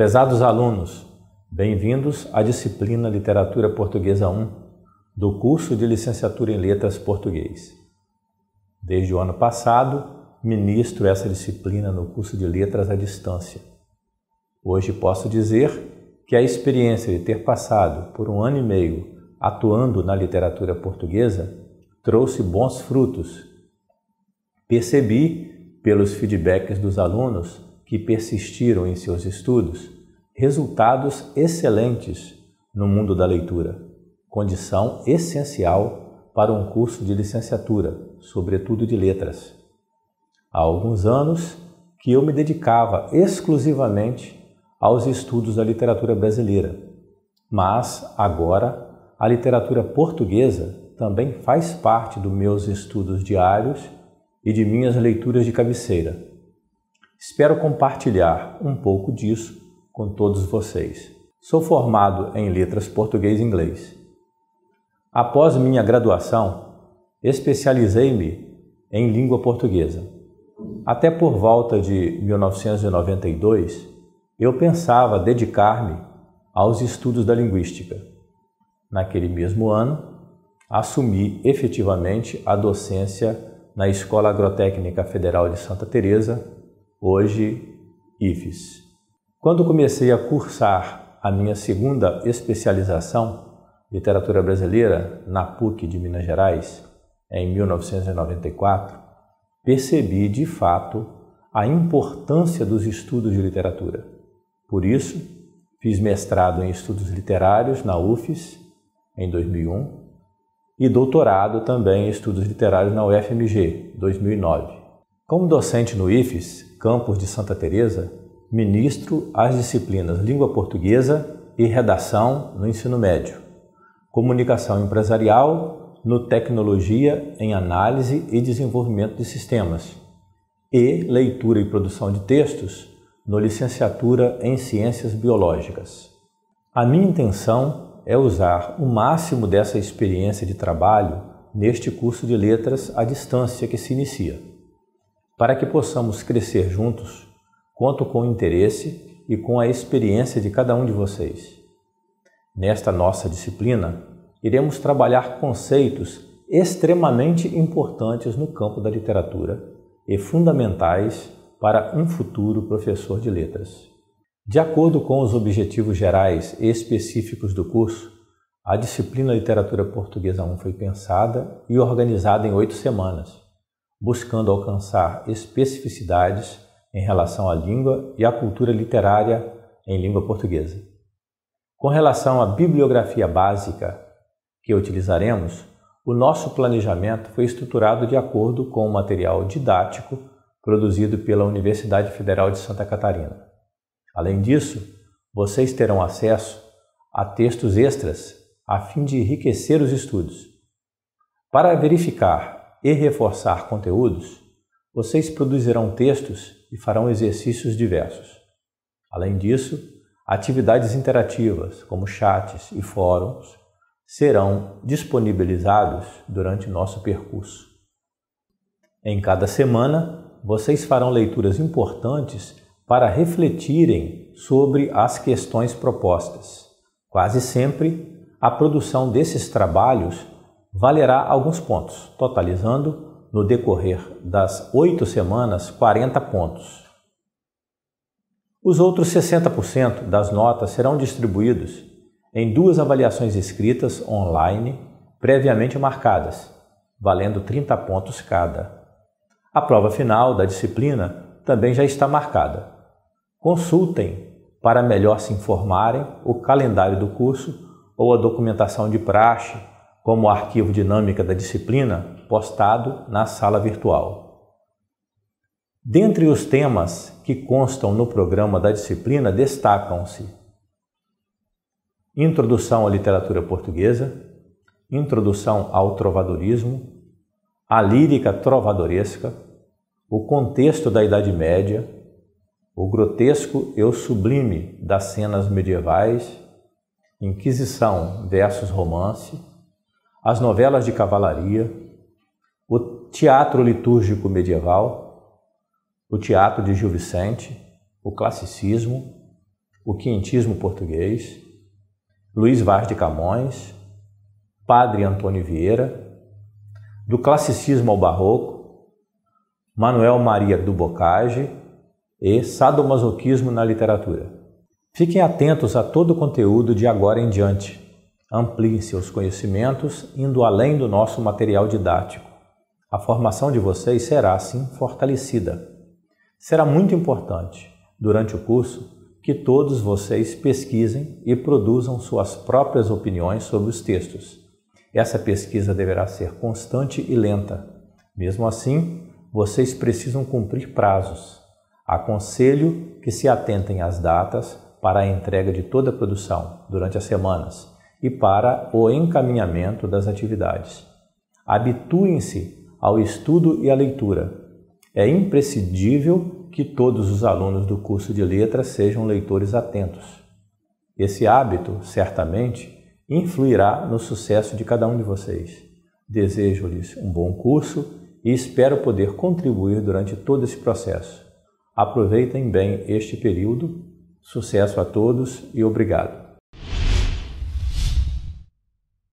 Prezados alunos, bem-vindos à disciplina Literatura Portuguesa 1 do curso de Licenciatura em Letras Português. Desde o ano passado, ministro essa disciplina no curso de Letras à distância. Hoje posso dizer que a experiência de ter passado por um ano e meio atuando na literatura portuguesa trouxe bons frutos. Percebi, pelos feedbacks dos alunos, que persistiram em seus estudos resultados excelentes no mundo da leitura, condição essencial para um curso de licenciatura, sobretudo de letras. Há alguns anos que eu me dedicava exclusivamente aos estudos da literatura brasileira, mas agora a literatura portuguesa também faz parte dos meus estudos diários e de minhas leituras de cabeceira. Espero compartilhar um pouco disso com todos vocês. Sou formado em Letras Português e Inglês. Após minha graduação, especializei-me em língua portuguesa. Até por volta de 1992, eu pensava dedicar-me aos estudos da linguística. Naquele mesmo ano, assumi efetivamente a docência na Escola Agrotécnica Federal de Santa Teresa, hoje IFES. Quando comecei a cursar a minha segunda especialização, Literatura Brasileira, na PUC de Minas Gerais, em 1994, percebi de fato a importância dos estudos de literatura. Por isso, fiz mestrado em estudos literários na UFES, em 2001, e doutorado também em estudos literários na UFMG, 2009. Como docente no IFES, campus de Santa Teresa, ministro as disciplinas Língua Portuguesa e Redação no Ensino Médio, Comunicação Empresarial no Tecnologia em Análise e Desenvolvimento de Sistemas e Leitura e Produção de Textos no Licenciatura em Ciências Biológicas. A minha intenção é usar o máximo dessa experiência de trabalho neste curso de letras à distância que se inicia. Para que possamos crescer juntos, conto com o interesse e com a experiência de cada um de vocês. Nesta nossa disciplina, iremos trabalhar conceitos extremamente importantes no campo da literatura e fundamentais para um futuro professor de letras. De acordo com os objetivos gerais e específicos do curso, a disciplina Literatura Portuguesa 1 foi pensada e organizada em oito semanas, buscando alcançar especificidades em relação à língua e à cultura literária em língua portuguesa. Com relação à bibliografia básica que utilizaremos, o nosso planejamento foi estruturado de acordo com o material didático produzido pela Universidade Federal de Santa Catarina. Além disso, vocês terão acesso a textos extras a fim de enriquecer os estudos. Para verificar e reforçar conteúdos, vocês produzirão textos e farão exercícios diversos. Além disso, atividades interativas, como chats e fóruns, serão disponibilizados durante nosso percurso. Em cada semana, vocês farão leituras importantes para refletirem sobre as questões propostas. Quase sempre, a produção desses trabalhos valerá alguns pontos, totalizando, no decorrer das oito semanas, 40 pontos. Os outros 60% das notas serão distribuídos em duas avaliações escritas online previamente marcadas, valendo 30 pontos cada. A prova final da disciplina também já está marcada. Consultem para melhor se informarem o calendário do curso ou a documentação de praxe como arquivo dinâmica da disciplina postado na sala virtual. Dentre os temas que constam no programa da disciplina destacam-se Introdução à Literatura Portuguesa, Introdução ao Trovadorismo, a lírica trovadoresca, o contexto da Idade Média, o grotesco e o sublime das cenas medievais, Inquisição versus Romance, as novelas de cavalaria, o teatro litúrgico medieval, o teatro de Gil Vicente, o classicismo, o quintismo português, Luiz Vaz de Camões, Padre Antônio Vieira, do classicismo ao barroco, Manuel Maria do Bocage e sadomasoquismo na literatura. Fiquem atentos a todo o conteúdo de agora em diante. Ampliem seus conhecimentos indo além do nosso material didático. A formação de vocês será, assim, fortalecida. Será muito importante, durante o curso, que todos vocês pesquisem e produzam suas próprias opiniões sobre os textos. Essa pesquisa deverá ser constante e lenta. Mesmo assim, vocês precisam cumprir prazos. Aconselho que se atentem às datas para a entrega de toda a produção durante as semanas e para o encaminhamento das atividades. Habituem-se ao estudo e à leitura. É imprescindível que todos os alunos do curso de letras sejam leitores atentos. Esse hábito, certamente, influirá no sucesso de cada um de vocês. Desejo-lhes um bom curso e espero poder contribuir durante todo esse processo. Aproveitem bem este período. Sucesso a todos e obrigado.